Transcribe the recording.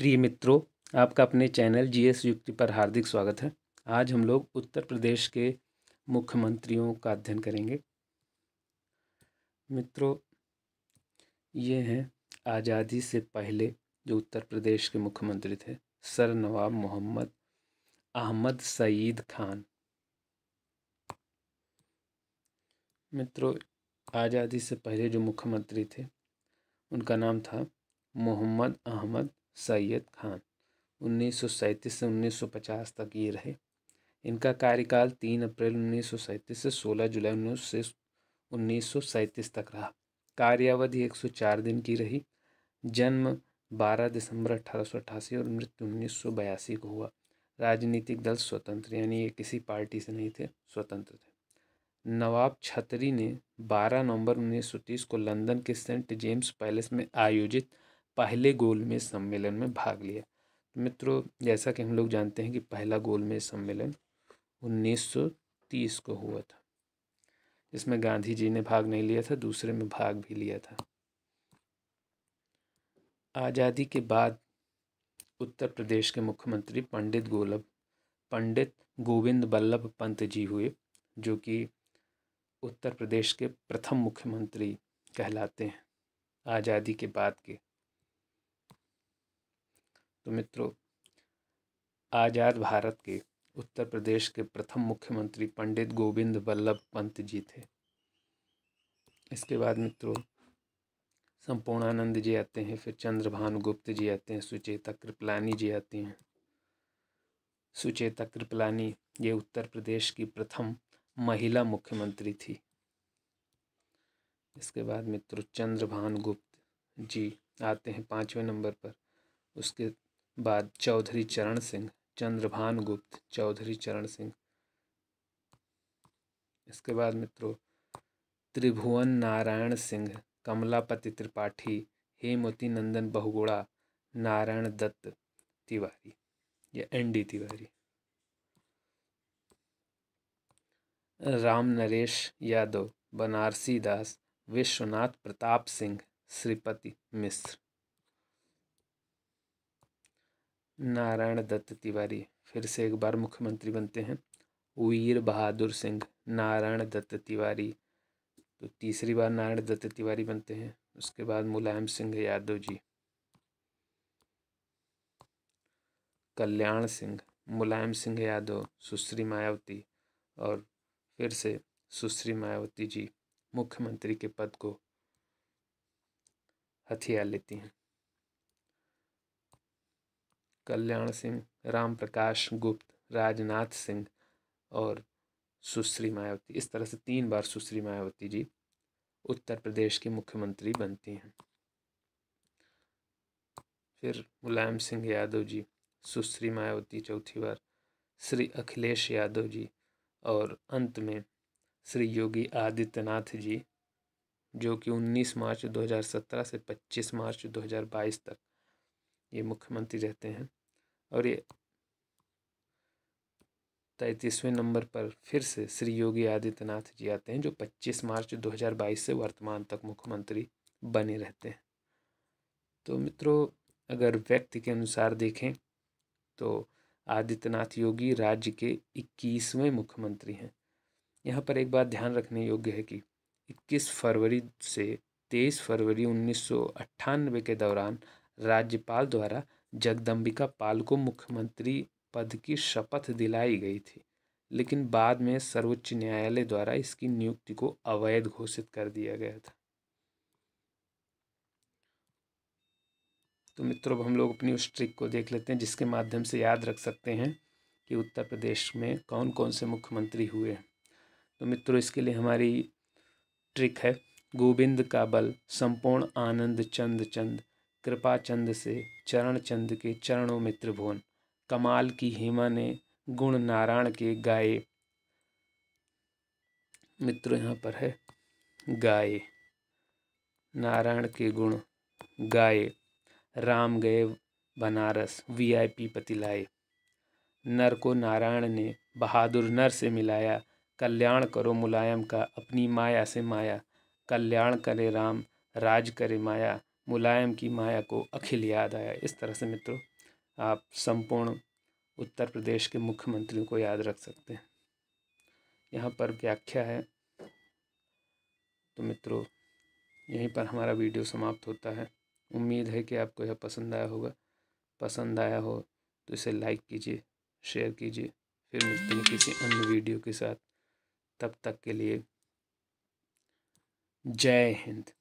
प्रिय मित्रों आपका अपने चैनल जी एस युक्ति पर हार्दिक स्वागत है आज हम लोग उत्तर प्रदेश के मुख्यमंत्रियों का अध्ययन करेंगे मित्रों ये हैं आज़ादी से पहले जो उत्तर प्रदेश के मुख्यमंत्री थे सर नवाब मोहम्मद अहमद सईद खान मित्रों आज़ादी से पहले जो मुख्यमंत्री थे उनका नाम था मोहम्मद अहमद सैयद खान उन्नीस से 1950 तक ये रहे इनका कार्यकाल तीन अप्रैल उन्नीस से 16 जुलाई उन्नीस से उन्नीस तक रहा कार्यावधि 104 दिन की रही जन्म 12 दिसंबर अठारह और मृत्यु उन्नीस को हुआ राजनीतिक दल स्वतंत्र यानी ये किसी पार्टी से नहीं थे स्वतंत्र थे नवाब छतरी ने 12 नवंबर 1930 को लंदन के सेंट जेम्स पैलेस में आयोजित पहले गोल में सम्मेलन में भाग लिया तो मित्रों जैसा कि हम लोग जानते हैं कि पहला गोलमेज सम्मेलन 1930 को हुआ था जिसमें गांधी जी ने भाग नहीं लिया था दूसरे में भाग भी लिया था आज़ादी के बाद उत्तर प्रदेश के मुख्यमंत्री पंडित गोलभ पंडित गोविंद बल्लभ पंत जी हुए जो कि उत्तर प्रदेश के प्रथम मुख्यमंत्री कहलाते हैं आज़ादी के बाद के तो मित्रों आज़ाद भारत के उत्तर प्रदेश के प्रथम मुख्यमंत्री पंडित गोविंद वल्लभ पंत जी थे इसके बाद मित्रों संपूर्णानंद जी आते हैं फिर चंद्रभानु गुप्त जी आते हैं सुचेता कृपलानी जी आते हैं सुचेता कृपलानी ये उत्तर प्रदेश की प्रथम महिला मुख्यमंत्री थी इसके बाद मित्रों चंद्रभान गुप्त जी आते हैं पाँचवें नंबर पर उसके बाद चौधरी चरण सिंह चंद्रभान गुप्त चौधरी चरण सिंह इसके बाद मित्रों त्रिभुवन नारायण सिंह कमलापति त्रिपाठी हेमती नंदन बहुगुड़ा नारायण दत्त तिवारी या एन डी तिवारी राम नरेश यादव बनारसी दास विश्वनाथ प्रताप सिंह श्रीपति मिश्र नारायण दत्त तिवारी फिर से एक बार मुख्यमंत्री बनते हैं वीर बहादुर सिंह नारायण दत्त तिवारी तो तीसरी बार नारायण दत्त तिवारी बनते हैं उसके बाद मुलायम सिंह यादव जी कल्याण सिंह मुलायम सिंह यादव सुश्री मायावती और फिर से सुश्री मायावती जी मुख्यमंत्री के पद को हथियार लेती हैं कल्याण सिंह राम प्रकाश गुप्त राजनाथ सिंह और सुश्री मायावती इस तरह से तीन बार सुश्री मायावती जी उत्तर प्रदेश की मुख्यमंत्री बनती हैं फिर मुलायम सिंह यादव जी सुश्री मायावती चौथी बार श्री अखिलेश यादव जी और अंत में श्री योगी आदित्यनाथ जी जो कि 19 मार्च 2017 से 25 मार्च 2022 तक ये मुख्यमंत्री रहते हैं और ये तैतीसवें नंबर पर फिर से श्री योगी आदित्यनाथ जी आते हैं जो 25 मार्च 2022 से वर्तमान तक मुख्यमंत्री बने रहते हैं तो मित्रों अगर व्यक्ति के अनुसार देखें तो आदित्यनाथ योगी राज्य के इक्कीसवें मुख्यमंत्री हैं यहाँ पर एक बात ध्यान रखने योग्य है कि 21 फरवरी से 23 फरवरी उन्नीस के दौरान राज्यपाल द्वारा जगदम्बिका पाल को मुख्यमंत्री पद की शपथ दिलाई गई थी लेकिन बाद में सर्वोच्च न्यायालय द्वारा इसकी नियुक्ति को अवैध घोषित कर दिया गया था तो मित्रों अब हम लोग अपनी उस ट्रिक को देख लेते हैं जिसके माध्यम से याद रख सकते हैं कि उत्तर प्रदेश में कौन कौन से मुख्यमंत्री हुए हैं तो मित्रों इसके लिए हमारी ट्रिक है गोविंद काबल संपूर्ण आनंद चंद चंद कृपा चंद से चरण चंद के चरणों में त्रिभुवन कमाल की हेमा ने गुण नारायण के गाए मित्र यहाँ पर है गाए नारायण के गुण गाए राम गए बनारस वीआईपी पति लाए नर को नारायण ने बहादुर नर से मिलाया कल्याण करो मुलायम का अपनी माया से माया कल्याण करे राम राज करे माया मुलायम की माया को अखिल याद आया इस तरह से मित्रों आप संपूर्ण उत्तर प्रदेश के मुख्यमंत्रियों को याद रख सकते हैं यहाँ पर व्याख्या है तो मित्रों यहीं पर हमारा वीडियो समाप्त होता है उम्मीद है कि आपको यह पसंद आया होगा पसंद आया हो तो इसे लाइक कीजिए शेयर कीजिए फिर मिलते हैं किसी अन्य वीडियो के साथ तब तक के लिए जय हिंद